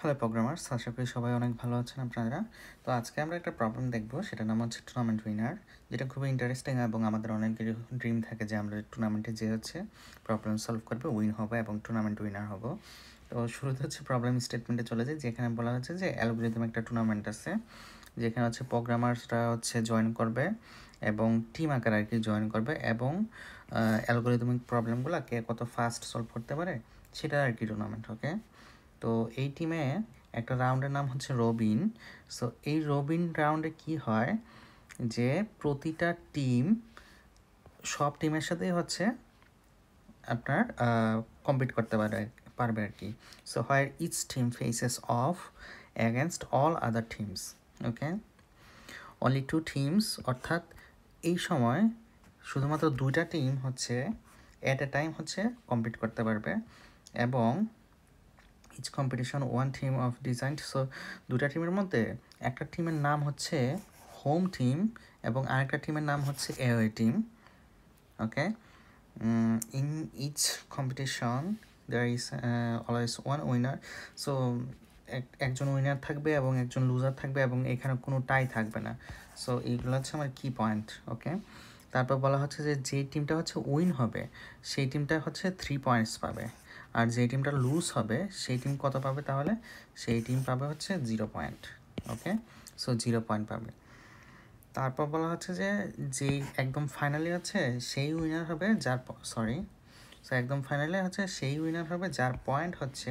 hello programmers আশা করি সবাই অনেক ভালো আছেন আপনারা তো আজকে আমরা একটা প্রবলেম দেখব সেটা নাম হচ্ছে টুর্নামেন্ট উইনার যেটা খুবই ইন্টারেস্টিং এবং আমাদের অনেকের ড্রিম থাকে যে আমরা টুর্নামেন্টে যে হচ্ছে প্রবলেম সলভ করবে উইন হবে এবং টুর্নামেন্ট উইনার হব তো শুরুতে হচ্ছে প্রবলেম স্টেটমেন্টে চলে যায় যেখানে বলা হচ্ছে যে অ্যালগোরিদম একটা টুর্নামেন্ট আছে যেখানে হচ্ছে প্রোগ্রামার্সরা হচ্ছে জয়েন করবে এবং টিম আকার আর কি জয়েন করবে এবং অ্যালগোরিদমিক প্রবলেমগুলো কে কত ফাস্ট সলভ করতে পারে সেটা আর কি টুর্নামেন্ট ওকে তো এই টিমে একটা রাউন্ডের নাম হচ্ছে রবিন সো এই রবিন রাউন্ডে কি হয় যে প্রতিটা টিম সব টিমের সাথেই হচ্ছে আপনার কম্পিট করতে পারে পারবে আর কি so where each team faces off against all other teams okay only two teams অর্থাৎ এই সময় শুধুমাত্র দুইটা টিম হচ্ছে অ্যাট এ টাইম হচ্ছে কম্পিট করতে পারবে এবং each competition one theme of design so দুটা টিমের মধ্যে একটা টিমের নাম হচ্ছে হোম টিম এবং আরেকটা টিমের নাম হচ্ছে away team okay in each competition there is always one winner so একজন উইনার থাকবে এবং একজন লুজার থাকবে এবং এখানে কোনো টাই থাকবে না সো এইগুলো হচ্ছে আমার কি পয়েন্ট ওকে তারপর বলা হচ্ছে যে যে টিমটা হচ্ছে উইন হবে সেই টিমটা হচ্ছে থ্রি পয়েন্টস পাবে আর যে টিমটা লুজ হবে সেই টিম কত পাবে তাহলে সেই টিম পাবে হচ্ছে zero point okay so zero point পাবে তারপর বলা হচ্ছে যে যে একদম ফাইনালি হচ্ছে সেই উইনার হবে যার সরি সো একদম ফাইনালি হচ্ছে সেই উইনার হবে যার পয়েন্ট হচ্ছে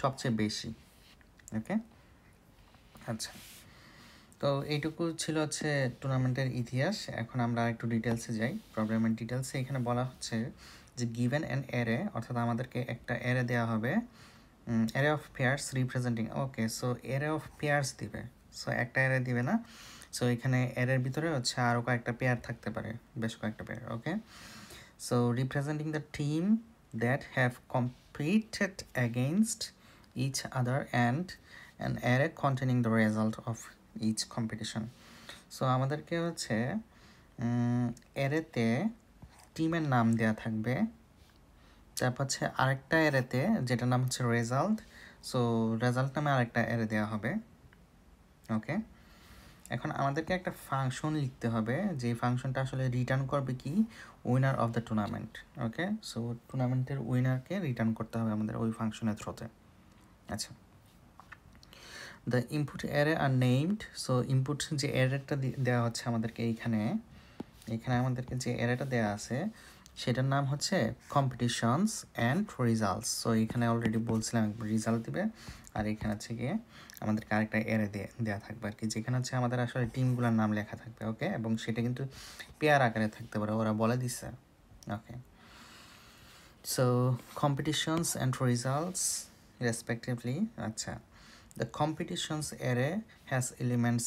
সবচেয়ে বেশি ওকে আচ্ছা তো এইটুকু ছিল হচ্ছে টুর্নামেন্টের ইতিহাস এখন আমরা একটু ডিটেলসে যাই প্রবলেমের ডিটেলসে এখানে বলা হচ্ছে যে গিভেন অ্যান এরে অর্থাৎ আমাদেরকে একটা এরে দেওয়া হবে array of pairs representing okay so array of pairs দিবে সো একটা এরে দিবে না সো এখানে এর ভিতরে হচ্ছে আরও কয়েকটা পেয়ার থাকতে পারে বেশ কয়েকটা pair okay so representing the team that have competed against each other and and array containing the result of each competition so আমাদেরকে হচ্ছে এরেতে টিমের নাম দেওয়া থাকবে তারপর হচ্ছে আরেকটা এরেতে যেটার নাম হচ্ছে রেজাল্ট সো রেজাল্ট নামে আরেকটা এরে দেওয়া হবে ওকে এখন আমাদেরকে একটা ফাংশন লিখতে হবে যে ফাংশনটা আসলে রিটার্ন করবে কি winner of the tournament okay so টুর্নামেন্টের উইনারকে রিটার্ন করতে হবে আমাদের ওই ফাংশনের থ্রোতে আচ্ছা দ্য ইনপুট এরে আর নেইমড সো ইনপুট যে এরেটা দেওয়া হচ্ছে আমাদেরকে এইখানে এখানে আমাদেরকে যে এরাটা দেয়া আছে সেটার নাম হচ্ছে কম্পিটিশনস অ্যান্ড রেজাল্টস সো এখানে অলরেডি বলছিলাম রেজাল্ট দিবে আর এখানে হচ্ছে গিয়ে আমাদেরকে আরেকটা এরে দিয়ে দেওয়া থাকবে আর কি যেখানে হচ্ছে আমাদের আসলে টিমগুলোর নাম লেখা থাকবে ওকে এবং সেটা কিন্তু পেয়ার আকারে থাকতে পারে ওরা বলে দিছে okay so competitions and results respectively আচ্ছা the competitions array has elements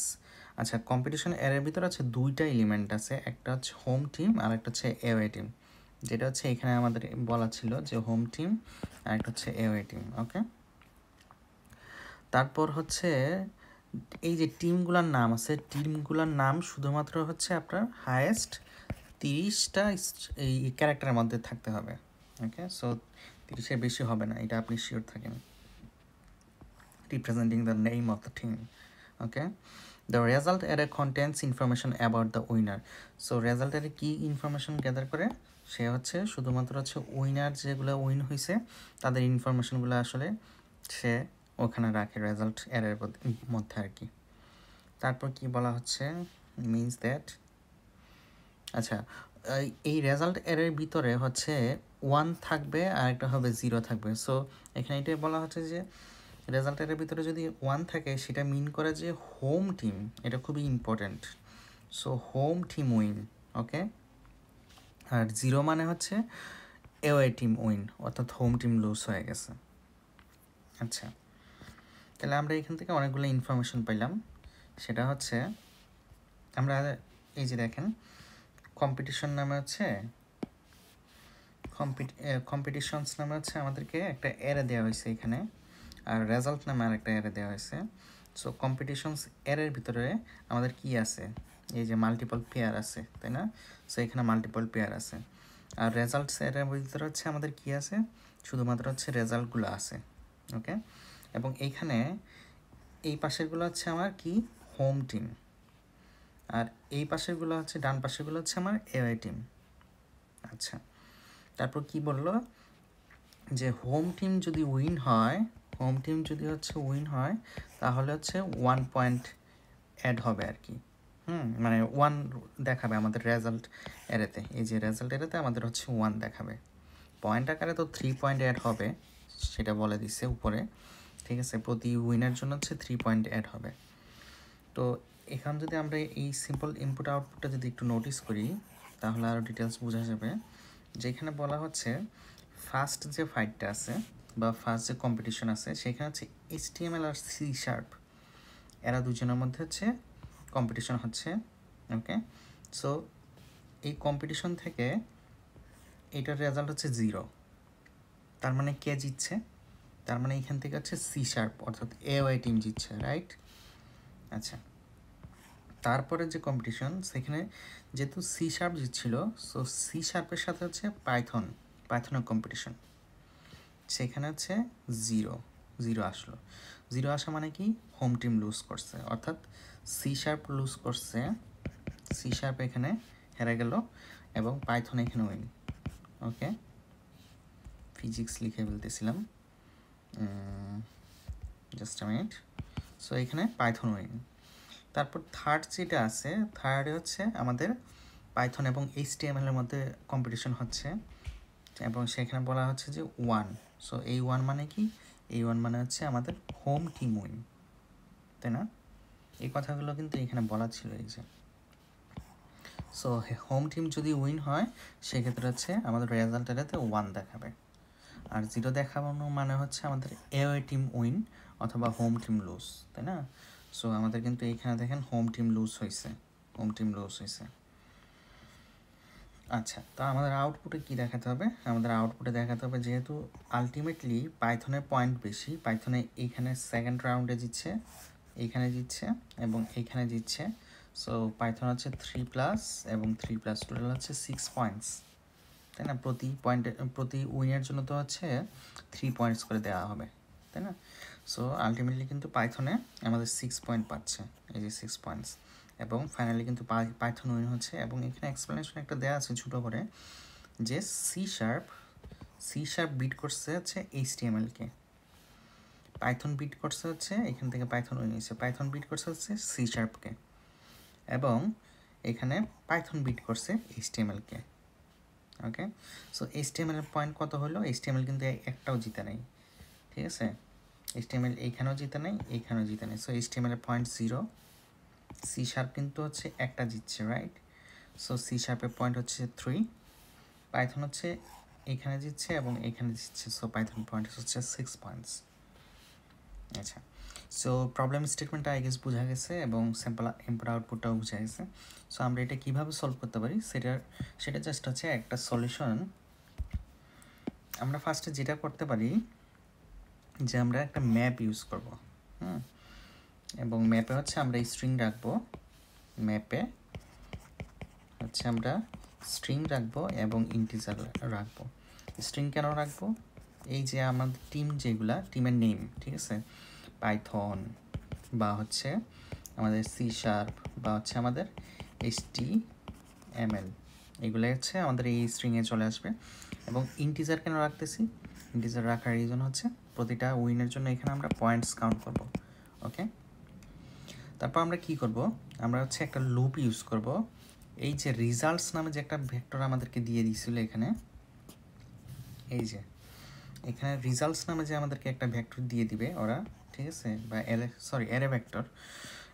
আচ্ছা কম্পিটিশন এর ভিতরে আছে দুইটা এলিমেন্ট আছে একটা হচ্ছে হোম টিম আর একটা হচ্ছে এওয়ে টিম যেটা হচ্ছে এখানে আমাদের বলা ছিল যে হোম টিম আর একটা হচ্ছে এওয়ে টিম ওকে তারপর হচ্ছে এই যে টিমগুলোর নাম আছে টিমগুলোর নাম শুধুমাত্র হচ্ছে আপনার হায়েস্ট তিরিশটা এই ক্যারেক্টারের মধ্যে থাকতে হবে ওকে সো তিরিশের বেশি হবে না এটা আপনি শিওর থাকেন representing the name of the team okay the result এর contents information about the winner so result array কী ইনফরমেশন গ্যাদার করে সে হচ্ছে শুধুমাত্র হচ্ছে উইনার যেগুলো উইন হয়েছে তাদের ইনফরমেশনগুলো আসলে সে ওখানে রাখে রেজাল্ট এর মধ্যে আর কি তারপর কি বলা হচ্ছে মিনস দ্যাট আচ্ছা এই রেজাল্ট এরের ভিতরে হচ্ছে ওয়ান থাকবে আর একটা হবে জিরো থাকবে সো এখানে এটাই বলা হচ্ছে যে রেজাল্টের ভিতরে যদি ওয়ান থাকে সেটা মিন করে যে হোম টিম এটা খুবই important so home team win okay আর জিরো মানে হচ্ছে এওয়ে টিম উইন অর্থাৎ হোম টিম লুজ হয়ে গেছে আচ্ছা তাহলে আমরা এখান থেকে অনেকগুলো ইনফরমেশন পাইলাম সেটা হচ্ছে আমরা এই যে দেখেন কম্পিটিশন নামে হচ্ছে কম্পিটিশনস নামে হচ্ছে আমাদেরকে একটা এরা দেওয়া হয়েছে এখানে আর রেজাল্ট নামে আরেকটা এরে দেওয়া হয়েছে সো কম্পিটিশনস এরের ভিতরে আমাদের কি আছে এই যে মাল্টিপল পেয়ার আছে তাই না সো এখানে মাল্টিপল পেয়ার আছে আর রেজাল্টস এর ভিতরে হচ্ছে আমাদের কি আছে শুধুমাত্র হচ্ছে রেজাল্টগুলো আছে ওকে এবং এইখানে এই পাশেরগুলো হচ্ছে আমার কি হোম টিম আর এই পাশেরগুলো হচ্ছে ডান পাশেরগুলো হচ্ছে আমার এআই টিম আচ্ছা তারপর কি বলল যে হোম টিম যদি উইন হয় হোম টিম যদি হচ্ছে উইন হয় তাহলে হচ্ছে ওয়ান পয়েন্ট অ্যাড হবে আর কি হুম মানে ওয়ান দেখাবে আমাদের রেজাল্ট এরেতে এই যে রেজাল্ট এরেতে আমাদের হচ্ছে ওয়ান দেখাবে পয়েন্ট আকারে তো থ্রি পয়েন্ট অ্যাড হবে সেটা বলে দিচ্ছে উপরে ঠিক আছে প্রতি উইনের জন্য হচ্ছে থ্রি পয়েন্ট অ্যাড হবে তো এখান যদি আমরা এই সিম্পল ইনপুট আউটপুটটা যদি একটু নোটিস করি তাহলে আরও ডিটেলস বোঝা যাবে যেখানে বলা হচ্ছে ফার্স্ট যে ফাইটটা আছে বা ফার্স্ট যে কম্পিটিশন আছে সেখানে হচ্ছে এইচটিএমএল আর সি শার্প এরা দুজনের মধ্যে হচ্ছে কম্পিটিশন হচ্ছে ওকে সো এই কম্পিটিশন থেকে এটার রেজাল্ট হচ্ছে জিরো তার মানে কে জিতছে তার মানে এইখান থেকে হচ্ছে সি শার্প অর্থাৎ এ ওয়াই টিম জিতছে রাইট আচ্ছা তারপরে যে কম্পিটিশন সেখানে যেহেতু সি শার্প জিতছিল সো সি শার্পের সাথে হচ্ছে পাইথন পাইথনের কম্পিটিশন সেখানে হচ্ছে জিরো জিরো আসলো জিরো আসা মানে কি হোম টিম লুজ করছে অর্থাৎ সি শার্প লুজ করছে সি শার্প এখানে হেরে গেল এবং পাইথন এখানে উইন ওকে ফিজিক্স লিখে ফেলতেছিলাম জাস্ট মিনিট সো এখানে পাইথন উইন তারপর থার্ড যেটা আছে থার্ডে হচ্ছে আমাদের পাইথন এবং এইচটিএমএল এর মধ্যে কম্পিটিশন হচ্ছে এবং সেখানে বলা হচ্ছে যে ওয়ান সো এই ওয়ান মানে কি এই ওয়ান মানে হচ্ছে আমাদের হোম টিম উইন তাই না এই কথাগুলো কিন্তু এখানে বলা ছিল এই যে সো হোম টিম যদি উইন হয় সেক্ষেত্রে হচ্ছে আমাদের রেজাল্টটাতে ওয়ান দেখাবে আর জিরো দেখানো মানে হচ্ছে আমাদের এওয়ে টিম উইন অথবা হোম টিম লুজ তাই না সো আমাদের কিন্তু এইখানে দেখেন হোম টিম লুজ হয়েছে হোম টিম লুজ হয়েছে আচ্ছা তো আমাদের আউটপুটে কি দেখাতে হবে আমাদের আউটপুটে দেখাতে হবে যেহেতু আলটিমেটলি পাইথনের পয়েন্ট বেশি পাইথনে এইখানে সেকেন্ড রাউন্ডে জিতছে এইখানে জিতছে এবং এইখানে জিতছে সো পাইথন হচ্ছে থ্রি প্লাস এবং থ্রি প্লাস টোটাল হচ্ছে সিক্স পয়েন্টস তাই না প্রতি পয়েন্টের প্রতি উইনের জন্য তো হচ্ছে থ্রি পয়েন্টস করে দেওয়া হবে তাই না সো আলটিমেটলি কিন্তু পাইথনে আমাদের সিক্স পয়েন্ট পাচ্ছে এই যে সিক্স পয়েন্টস এবং ফাইনালি কিন্তু পাইথন উইন হচ্ছে এবং এখানে এক্সপ্লেনেশন একটা দেওয়া আছে ছোটো করে যে C sharp C sharp beat করছে হচ্ছে এইচটিএমএলকে পাইথন বিট করছে হচ্ছে এখান থেকে পাইথন উইন হয়েছে পাইথন বিট করছে হচ্ছে সি শার্পকে এবং এখানে পাইথন বিট করছে এইচটিএমএলকে ওকে সো এইচ টি এইচটিএমএলের পয়েন্ট কত হলো এইচটিএমএল কিন্তু একটাও জিতে নেই ঠিক আছে এইচটিএমএল এইখানেও জিতে নেই এইখানেও জিতে নেই সো এইচ টি এমএলের পয়েন্ট জিরো সি শার্প কিন্তু হচ্ছে একটা জিতছে রাইট সো সি শার্পের পয়েন্ট হচ্ছে থ্রি পাইথন হচ্ছে এখানে জিতছে এবং এখানে জিতছে সো পাইথন পয়েন্ট হচ্ছে সিক্স পয়েন্টস আচ্ছা সো প্রবলেম স্টেটমেন্টটা আই গেস বোঝা গেছে এবং স্যাম্পল ইনপুট আউটপুটটাও বোঝা গেছে সো আমরা এটা কীভাবে সলভ করতে পারি সেটা সেটা জাস্ট হচ্ছে একটা সলিউশন আমরা ফার্স্টে যেটা করতে পারি যে আমরা একটা ম্যাপ ইউজ করব হুম এবং ম্যাপে হচ্ছে আমরা স্ট্রিং রাখব ম্যাপে হচ্ছে আমরা স্ট্রিং রাখবো এবং ইন্টিজার রাখবো স্ট্রিং কেন রাখব এই যে আমাদের টিম যেগুলা টিমের নেম ঠিক আছে পাইথন বা হচ্ছে আমাদের সি শার্প বা হচ্ছে আমাদের এম এল এগুলো হচ্ছে আমাদের এই স্ট্রিংয়ে চলে আসবে এবং ইন্টিজার কেন রাখতেছি ইন্টিজার রাখার রিজন হচ্ছে প্রতিটা উইনের জন্য এখানে আমরা পয়েন্টস কাউন্ট করব ওকে তারপর আমরা কি করব আমরা হচ্ছে একটা লুপ ইউজ করব এই যে রিজাল্টস নামে যে একটা ভেক্টর আমাদেরকে দিয়ে দিয়েছিল এখানে এই যে এখানে রিজাল্টস নামে যে আমাদেরকে একটা ভেক্টর দিয়ে দিবে ওরা ঠিক আছে বা এর সরি এরে ভেক্টর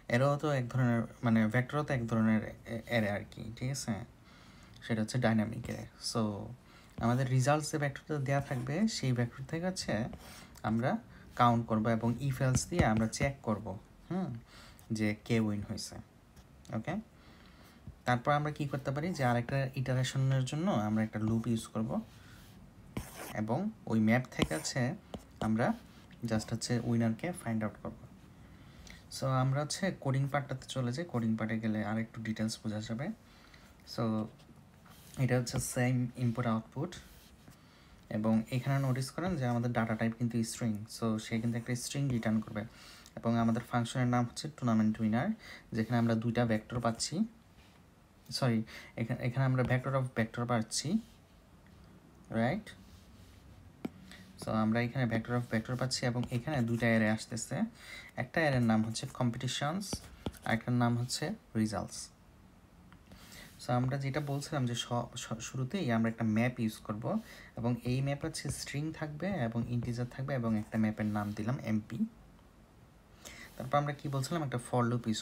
অ্যারেও তো এক ধরনের মানে ভেক্টরও তো এক ধরনের অ্যারে আর কি ঠিক আছে সেটা হচ্ছে ডাইনামিক অ্যারে সো আমাদের রিজাল্টস যে তো দেওয়া থাকবে সেই ভেক্টর থেকে হচ্ছে আমরা কাউন্ট করব এবং ইফেলস দিয়ে আমরা চেক করব হুম যে কে উইন হয়েছে ওকে তারপর আমরা কি করতে পারি যে আরেকটা ইটারেশনের জন্য আমরা একটা লুপ ইউজ করব এবং ওই ম্যাপ থেকে আছে আমরা জাস্ট হচ্ছে উইনারকে ফাইন্ড আউট করব সো আমরা হচ্ছে কোডিং পার্টটাতে চলে যাই কোডিং পার্টে গেলে আর একটু ডিটেলস বোঝা যাবে সো এটা হচ্ছে সেম ইনপুট আউটপুট এবং এখানে নোটিস করেন যে আমাদের ডাটা টাইপ কিন্তু স্ট্রিং সো সে কিন্তু একটা স্ট্রিং রিটার্ন করবে এবং আমাদের ফাংশনের নাম হচ্ছে টুর্নামেন্ট উইনার যেখানে আমরা দুইটা ভেক্টর পাচ্ছি সরি এখানে এখানে আমরা ভেক্টর অফ ভেক্টর পাচ্ছি রাইট সো আমরা এখানে ভেক্টর অফ ভেক্টর পাচ্ছি এবং এখানে দুইটা এরে আসতেছে একটা এরের নাম হচ্ছে কম্পিটিশনস আরেকটার নাম হচ্ছে রিজাল্টস সো আমরা যেটা বলছিলাম যে শুরুতেই আমরা একটা ম্যাপ ইউজ করব এবং এই ম্যাপ হচ্ছে স্ট্রিং থাকবে এবং ইন্টিজার থাকবে এবং একটা ম্যাপের নাম দিলাম এমপি তারপর আমরা কি বলছিলাম একটা ফর লুপ ইউজ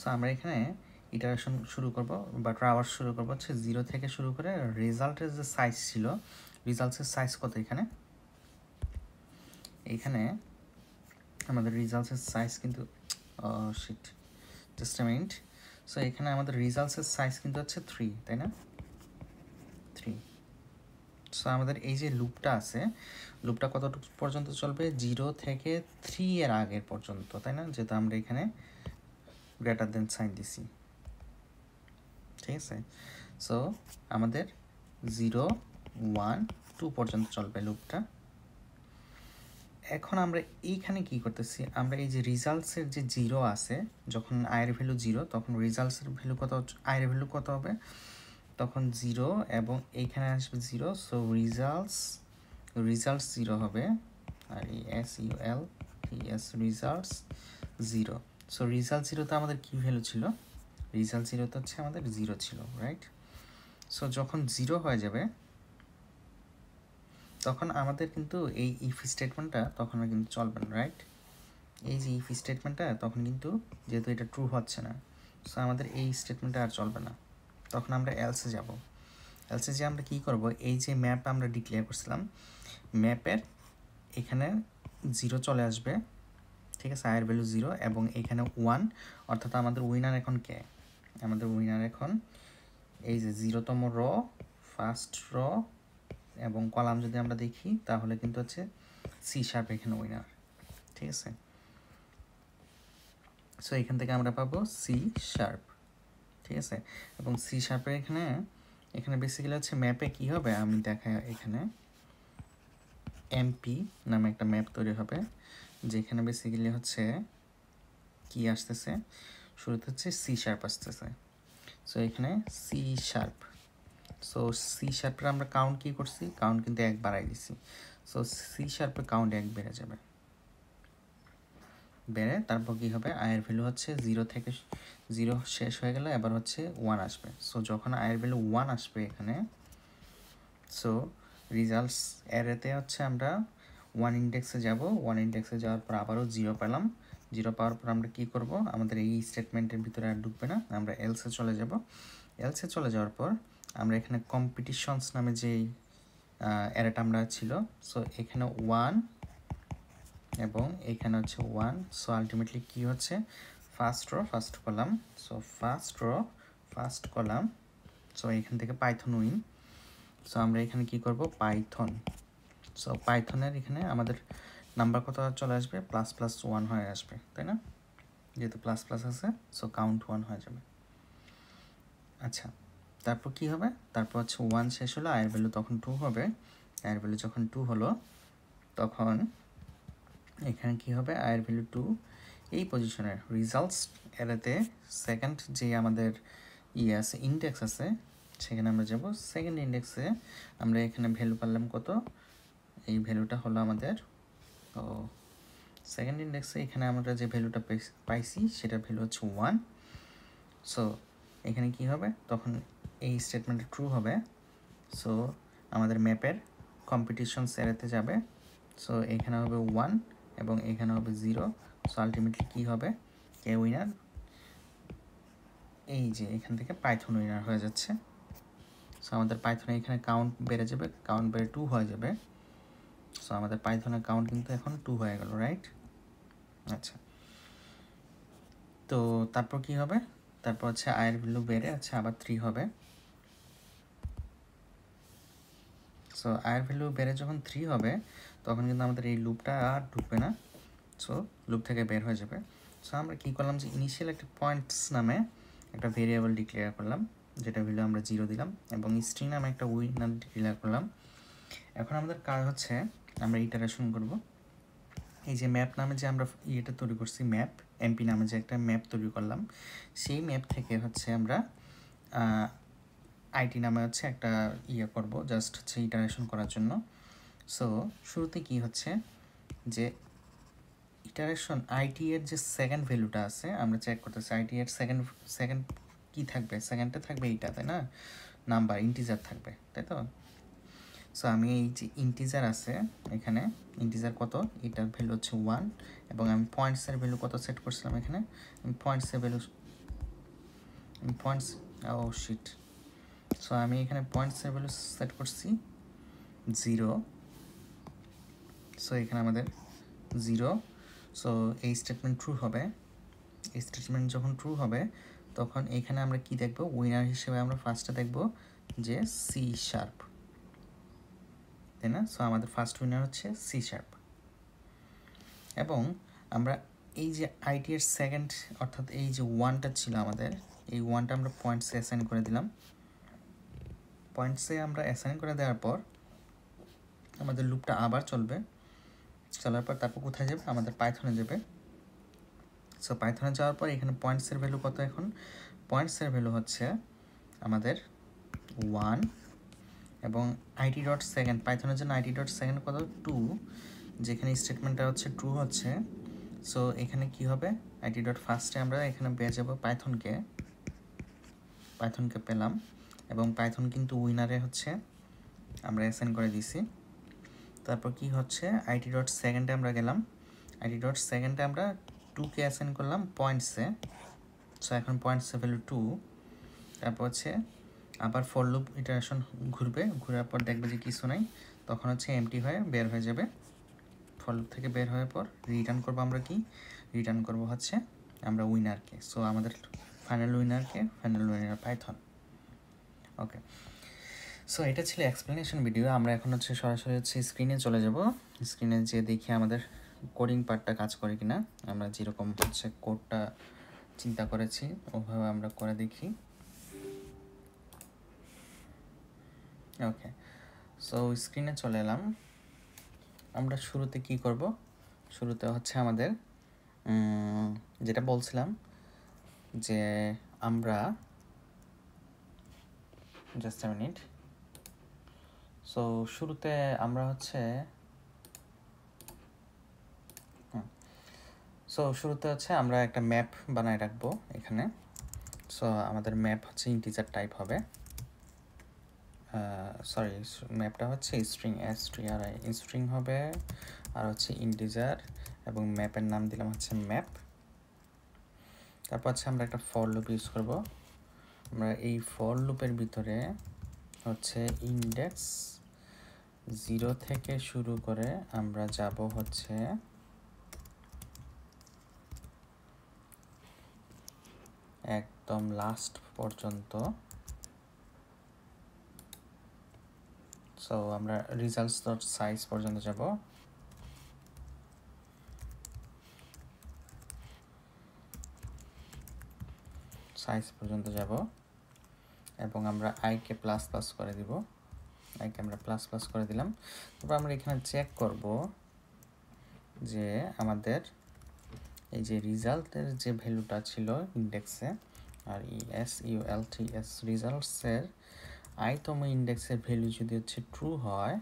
সো আমরা এখানে ইটারেশন শুরু করব বা ট্রাভার্স শুরু করব হচ্ছে জিরো থেকে শুরু করে রেজাল্টের যে সাইজ ছিল রেজাল্টসের সাইজ কত এখানে এখানে আমাদের রেজাল্টসের সাইজ কিন্তু সিট জাস্ট মিনিট সো এখানে আমাদের রেজাল্টসের সাইজ কিন্তু হচ্ছে থ্রি তাই না সো আমাদের এই যে লুপটা আছে লুপটা কতটুকু পর্যন্ত চলবে জিরো থেকে থ্রি এর আগের পর্যন্ত তাই না যেহেতু আমরা এখানে গ্রেটার দেন সাইন দিছি ঠিক আছে সো আমাদের জিরো ওয়ান টু পর্যন্ত চলবে লুপটা এখন আমরা এইখানে কি করতেছি আমরা এই যে রিজাল্টসের যে জিরো আছে যখন আয়ের ভ্যালু জিরো তখন রিজাল্টসের ভ্যালু কত আয়ের ভ্যালু কত হবে তখন জিরো এবং এইখানে আসবে zero so results results zero হবে আর এই S U L S results zero so result জিরোতে আমাদের কী ভ্যালু ছিল রিজাল্ট জিরোতে হচ্ছে আমাদের জিরো ছিল রাইট সো যখন জিরো হয়ে যাবে তখন আমাদের কিন্তু এই ইফ স্টেটমেন্টটা তখন কিন্তু চলবে না রাইট এই যে ইফ স্টেটমেন্টটা তখন কিন্তু যেহেতু এটা ট্রু হচ্ছে না সো আমাদের এই স্টেটমেন্টটা আর চলবে না তখন আমরা এলসে যাব এলসে যে আমরা কি করব এই যে ম্যাপ আমরা ডিক্লেয়ার করছিলাম ম্যাপের এখানে জিরো চলে আসবে ঠিক আছে আয়ের ভ্যালু জিরো এবং এখানে ওয়ান অর্থাৎ আমাদের উইনার এখন কে আমাদের উইনার এখন এই যে জিরোতম র ফার্স্ট র এবং কলাম যদি আমরা দেখি তাহলে কিন্তু হচ্ছে সি শার্প এখানে উইনার ঠিক আছে সো এখান থেকে আমরা পাবো সি শার্প ঠিক আছে এবং সি শার্পের এখানে এখানে বেসিক্যালি হচ্ছে ম্যাপে কি হবে আমি দেখা এখানে এমপি নামে একটা ম্যাপ তৈরি হবে যেখানে বেসিক্যালি হচ্ছে কি আসতেছে শুরুতে হচ্ছে সি শার্প আসতেছে সো এখানে সি শার্প সো সি শার্পের আমরা কাউন্ট কি করছি কাউন্ট কিন্তু এক বাড়াই দিছি সো সি শার্পের কাউন্ট এক বেড়ে যাবে বেড়ে তারপর কী হবে আয়ের ভ্যালু হচ্ছে জিরো থেকে জিরো শেষ হয়ে গেলে এবার হচ্ছে ওয়ান আসবে সো যখন আয়ের ভ্যালু ওয়ান আসবে এখানে সো রিজাল্টস অ্যারেতে হচ্ছে আমরা ওয়ান ইন্ডেক্সে যাব ওয়ান ইন্ডেক্সে যাওয়ার পর আবারও জিরো পেলাম জিরো পাওয়ার পর আমরা কী করব আমাদের এই স্টেটমেন্টের ভিতরে আর ঢুকবে না আমরা এলসে চলে যাব এলসে চলে যাওয়ার পর আমরা এখানে কম্পিটিশনস নামে যেই অ্যারেটা আমরা ছিল সো এখানে ওয়ান এবং এখানে হচ্ছে ওয়ান সো আলটিমেটলি কি হচ্ছে first row first column so first row first column so এখান থেকে পাইথন উইন সো আমরা এখানে কি করব পাইথন সো পাইথনের এখানে আমাদের নাম্বার কত চলে আসবে প্লাস প্লাস ওয়ান হয়ে আসবে তাই না যেহেতু প্লাস প্লাস আছে সো কাউন্ট ওয়ান হয়ে যাবে আচ্ছা তারপর কি হবে তারপর হচ্ছে ওয়ান শেষ হলো আয়ের ভ্যালু তখন টু হবে আয়ের ভ্যালু যখন টু হলো তখন এখানে কি হবে আয়ের ভ্যালু টু এই পজিশনের রিজাল্টস এরাতে সেকেন্ড যে আমাদের ই আছে ইন্ডেক্স আছে সেখানে আমরা যাব সেকেন্ড ইন্ডেক্সে আমরা এখানে ভ্যালু পারলাম কত এই ভ্যালুটা হলো আমাদের ও সেকেন্ড ইন্ডেক্সে এখানে আমরা যে ভ্যালুটা পাইছি সেটা ভ্যালু হচ্ছে ওয়ান সো এখানে কি হবে তখন এই স্টেটমেন্টটা ট্রু হবে সো আমাদের ম্যাপের কম্পিটিশন সেরাতে যাবে সো এখানে হবে ওয়ান এবং এখানে হবে জিরো সো আলটিমেটলি কী হবে কে উইনার এই যে এখান থেকে পাইথন উইনার হয়ে যাচ্ছে সো আমাদের পাইথনে এখানে কাউন্ট বেড়ে যাবে কাউন্ট বেড়ে টু হয়ে যাবে সো আমাদের পাইথনের কাউন্ট কিন্তু এখন টু হয়ে গেল রাইট আচ্ছা তো তারপর কি হবে তারপর হচ্ছে আয়ের ভ্যালু বেড়ে আচ্ছা আবার থ্রি হবে সো আয়ের ভ্যালু বেড়ে যখন থ্রি হবে তখন কিন্তু আমাদের এই লুপটা আর ঢুকবে না সো লুপ থেকে বের হয়ে যাবে সো আমরা কী করলাম যে ইনিশিয়াল একটা পয়েন্টস নামে একটা ভেরিয়েবল ডিক্লেয়ার করলাম যেটা ভ্যালু আমরা জিরো দিলাম এবং স্ট্রিং নামে একটা নাম ডিক্লেয়ার করলাম এখন আমাদের কাজ হচ্ছে আমরা ইটারেশন করব এই যে ম্যাপ নামে যে আমরা ইয়েটা তৈরি করছি ম্যাপ এমপি নামে যে একটা ম্যাপ তৈরি করলাম সেই ম্যাপ থেকে হচ্ছে আমরা আইটি নামে হচ্ছে একটা ইয়ে করব জাস্ট হচ্ছে ইটারেশন করার জন্য সো শুরুতে কি হচ্ছে যে ইটারেশন আইটি এর যে সেকেন্ড ভ্যালুটা আছে আমরা চেক করতেছি আইটি এর সেকেন্ড সেকেন্ড কী থাকবে সেকেন্ডটা থাকবে এইটাতে না নাম্বার ইন্টিজার থাকবে তাই তো সো আমি এই যে ইন্টিজার আছে এখানে ইন্টিজার কত এটার ভ্যালু হচ্ছে ওয়ান এবং আমি পয়েন্টসের ভ্যালু কত সেট করছিলাম এখানে আমি পয়েন্টসের ভ্যালু পয়েন্টস ও শিট সো আমি এখানে পয়েন্টসের ভ্যালু সেট করছি জিরো সো এখানে আমাদের জিরো সো এই স্টেটমেন্ট ট্রু হবে এই স্টেটমেন্ট যখন ট্রু হবে তখন এখানে আমরা কি দেখব উইনার হিসেবে আমরা ফার্স্টে দেখব যে সি শার্প তাই না সো আমাদের ফার্স্ট উইনার হচ্ছে সি শার্প এবং আমরা এই যে আইটির সেকেন্ড অর্থাৎ এই যে ওয়ানটা ছিল আমাদের এই ওয়ানটা আমরা পয়েন্টসে অ্যাসাইন করে দিলাম পয়েন্টসে আমরা অ্যাসাইন করে দেওয়ার পর আমাদের লুপটা আবার চলবে চলার পর তারপর কোথায় যাবে আমাদের পাইথনে যাবে সো পাইথনে যাওয়ার পর এখানে পয়েন্টসের ভ্যালু কত এখন পয়েন্টসের ভ্যালু হচ্ছে আমাদের ওয়ান এবং আইটি ডট সেকেন্ড পাইথনের জন্য আইটি ডট সেকেন্ড কত টু যেখানে স্টেটমেন্টটা হচ্ছে ট্রু হচ্ছে সো এখানে কি হবে আইটি ডট ফার্স্টে আমরা এখানে পেয়ে যাবো পাইথনকে পাইথনকে পেলাম এবং পাইথন কিন্তু উইনারে হচ্ছে আমরা এসেন্ড করে দিছি তারপর কি হচ্ছে আইটি ডট সেকেন্ডে আমরা গেলাম আইটি ডট সেকেন্ডে আমরা টুকে অ্যাসাইন করলাম পয়েন্টসে সো এখন পয়েন্টসে ভ্যালু টু তারপর হচ্ছে আবার ফোর লুপ ইটারেশন ঘুরবে ঘোরার পর দেখবে যে কিছু নাই তখন হচ্ছে এমটি হয়ে বের হয়ে যাবে ফোর লুপ থেকে বের হওয়ার পর রিটার্ন করবো আমরা কি রিটার্ন করব হচ্ছে আমরা উইনারকে সো আমাদের ফাইনাল উইনারকে final winner Python okay so এটা ছিল এক্সপ্লেনেশন ভিডিও আমরা এখন হচ্ছে সরাসরি হচ্ছে স্ক্রিনে চলে যাব স্ক্রিনে যে দেখি আমাদের কোডিং পার্টটা কাজ করে কিনা আমরা যেরকম হচ্ছে কোডটা চিন্তা করেছি ওভাবে আমরা করে দেখি ওকে সো স্ক্রিনে চলে এলাম আমরা শুরুতে কি করব শুরুতে হচ্ছে আমাদের যেটা বলছিলাম যে আমরা জাস্ট মিনিট সো শুরুতে আমরা হচ্ছে সো শুরুতে হচ্ছে আমরা একটা ম্যাপ বানায় রাখবো এখানে সো আমাদের ম্যাপ হচ্ছে ইন্টিজার টাইপ হবে সরি ম্যাপটা হচ্ছে স্ট্রিং এস ট্রি আর স্ট্রিং হবে আর হচ্ছে ইন্টিজার এবং ম্যাপের নাম দিলাম হচ্ছে ম্যাপ তারপর হচ্ছে আমরা একটা ফল লুপ ইউজ করব আমরা এই ফল লুপের ভিতরে হচ্ছে ইন্ডেক্স জিরো থেকে শুরু করে আমরা যাব হচ্ছে একদম লাস্ট পর্যন্ত সো আমরা রেজাল্টস ডট সাইজ পর্যন্ত যাব সাইজ পর্যন্ত যাব এবং আমরা আইকে প্লাস প্লাস করে দিব একে আমরা প্লাস প্লাস করে দিলাম তারপর আমরা এখানে চেক করব যে আমাদের এই যে রেজাল্টের যে ভ্যালুটা ছিল ইন্ডেক্সে R E S U L T S রেজাল্টসের আইতম ইন্ডেক্সের ভ্যালু যদি হচ্ছে ট্রু হয়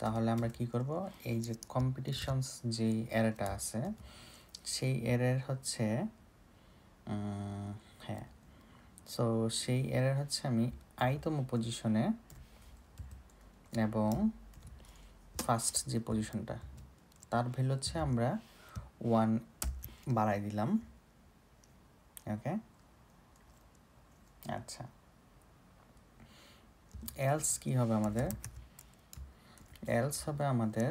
তাহলে আমরা কি করব এই যে কম্পিটিশনস যে এরাটা আছে সেই এরের হচ্ছে হ্যাঁ সো সেই এরের হচ্ছে আমি আইতম পজিশনে এবং ফার্স্ট যে পজিশনটা তার ভ্যালু হচ্ছে আমরা ওয়ান বাড়াই দিলাম ওকে আচ্ছা এলস কি হবে আমাদের এলস হবে আমাদের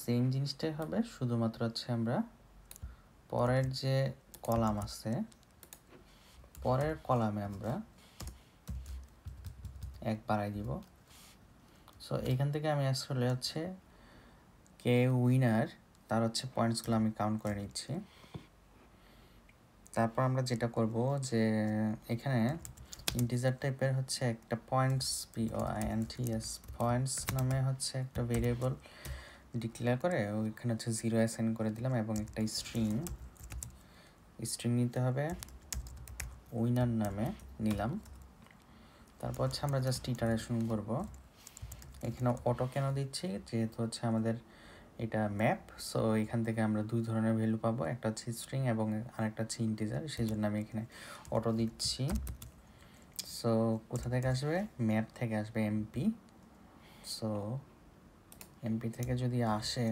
সেম জিনিসটাই হবে শুধুমাত্র হচ্ছে আমরা পরের যে কলাম আছে পরের কলামে আমরা এক বাড়াই দিব সো এইখান থেকে আমি আসলে হচ্ছে কে উইনার তার হচ্ছে পয়েন্টসগুলো আমি কাউন্ট করে নিচ্ছি তারপর আমরা যেটা করব যে এখানে ইন্টিজার টাইপের হচ্ছে একটা পয়েন্টস পিওআইএনটিএস পয়েন্টস নামে হচ্ছে একটা ভেরিয়েবল ডিক্লেয়ার করে ওইখানে হচ্ছে জিরো অ্যাসাইন করে দিলাম এবং একটা স্ট্রিং স্ট্রিং নিতে হবে উইনার নামে নিলাম তারপর হচ্ছে আমরা জাস্ট ইটারেশন করব এখানে অটো কেন দিচ্ছি যেহেতু হচ্ছে আমাদের এটা ম্যাপ সো এখান থেকে আমরা দুই ধরনের ভ্যালু পাবো একটা হচ্ছে স্ট্রিং এবং আরেকটা হচ্ছে ইন্টিজার সেই জন্য আমি এখানে অটো দিচ্ছি সো কোথা থেকে আসবে ম্যাপ থেকে আসবে এমপি সো এমপি থেকে যদি আসে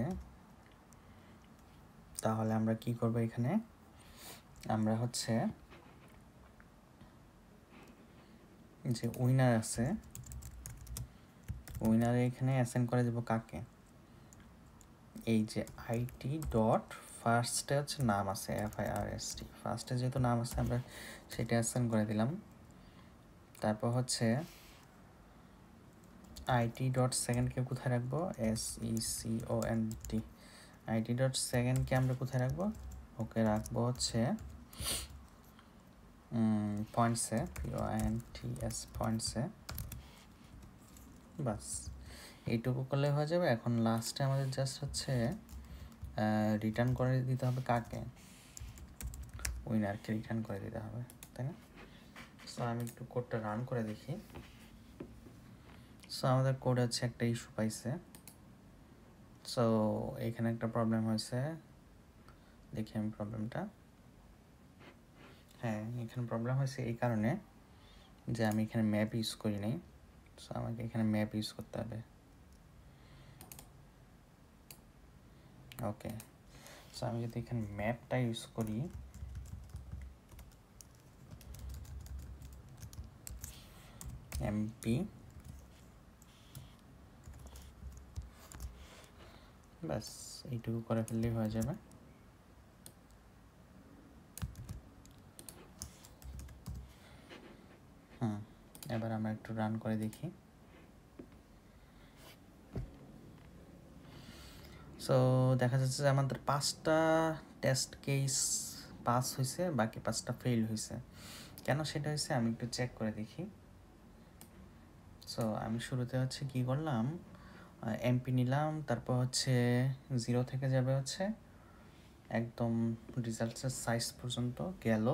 তাহলে আমরা কি করব এখানে আমরা হচ্ছে যে উইনার আছে উইনারে এখানে অ্যাসেন্ড করে যাব কাকে এই যে আইটি ডট ফার্স্টে হচ্ছে নাম আছে F I R S T ফার্স্টে যেহেতু নাম আছে আমরা সেটা অ্যাসেন্ড করে দিলাম তারপর হচ্ছে আইটি ডট সেকেন্ডকে কোথায় রাখবো S E C O N T IT dot সেকেন্ডকে আমরা কোথায় রাখবো ওকে রাখবো হচ্ছে পয়েন্টসে সে পিওএনটিএস পয়েন্ট সে বাস এইটুকু করলে হয়ে যাবে এখন লাস্টে আমাদের জাস্ট হচ্ছে রিটার্ন করে দিতে হবে কাকে উইনারকে রিটার্ন করে দিতে হবে তাই না সো আমি একটু কোডটা রান করে দেখি সো আমাদের কোড হচ্ছে একটা ইস্যু পাইছে সো এখানে একটা প্রবলেম হয়েছে দেখি আমি প্রবলেমটা হ্যাঁ এখানে প্রবলেম হয়েছে এই কারণে যে আমি এখানে ম্যাপ ইউজ করি নাই সো আমাকে এখানে ম্যাপ ইউজ করতে হবে ওকে সো আমি যদি এখানে ম্যাপটা ইউজ করি এমপি ব্যাস এইটুকু করে ফেললেই হয়ে যাবে এবার আমরা একটু রান করে দেখি সো দেখা যাচ্ছে যে আমাদের পাঁচটা টেস্ট কেস পাস হয়েছে বাকি পাঁচটা ফেল হয়েছে কেন সেটা হয়েছে আমি একটু চেক করে দেখি সো আমি শুরুতে হচ্ছে কি করলাম এমপি নিলাম তারপর হচ্ছে জিরো থেকে যাবে হচ্ছে একদম রিজাল্টসের সাইজ পর্যন্ত গেল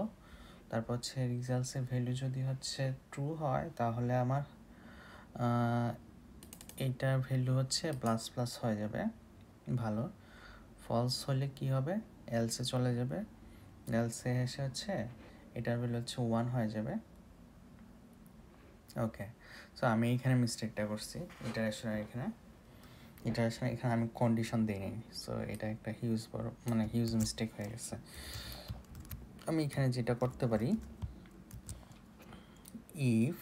তারপর হচ্ছে রিজাল্টসের ভ্যালু যদি হচ্ছে ট্রু হয় তাহলে আমার এইটার ভ্যালু হচ্ছে প্লাস প্লাস হয়ে যাবে ভালো ফলস হলে কি হবে এলসে চলে যাবে এলসে এসে হচ্ছে এটার ভ্যালু হচ্ছে ওয়ান হয়ে যাবে ওকে সো আমি এইখানে মিস্টেকটা করছি ইন্টারেকশনের এখানে ইন্টারেকশন এখানে আমি কন্ডিশন নি সো এটা একটা হিউজ বড় মানে হিউজ মিস্টেক হয়ে গেছে আমি এখানে যেটা করতে পারি ইফ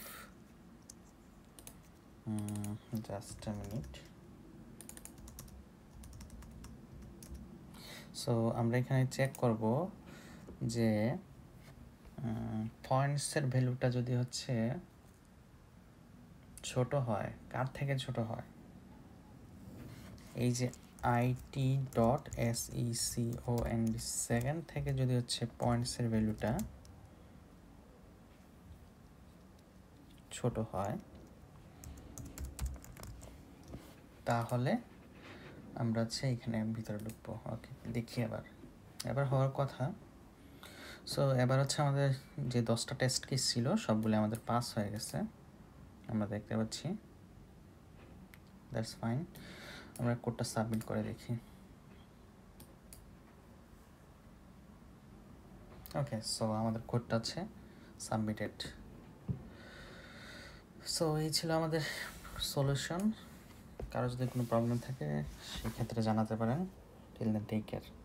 জাস্ট মিনিট সো আমরা এখানে চেক করব যে পয়েন্টসের ভ্যালুটা যদি হচ্ছে ছোট হয় কার থেকে ছোট হয় এই যে IT dot S N and second থেকে যদি হচ্ছে পয়েন্টসের ভ্যালুটা ছোট হয় তাহলে আমরা হচ্ছে এখানে ভিতরে ঢুকবো ওকে দেখি এবার এবার হওয়ার কথা সো এবার হচ্ছে আমাদের যে দশটা টেস্ট কেস ছিল সবগুলো আমাদের পাস হয়ে গেছে আমরা দেখতে পাচ্ছি দ্যাটস ফাইন আমরা কোডটা সাবমিট করে দেখি ওকে সো আমাদের কোডটা আছে সাবমিটেড সো এই ছিল আমাদের সলিউশন কারো যদি কোনো প্রবলেম থাকে সেক্ষেত্রে জানাতে পারেন টিল টেক কেয়ার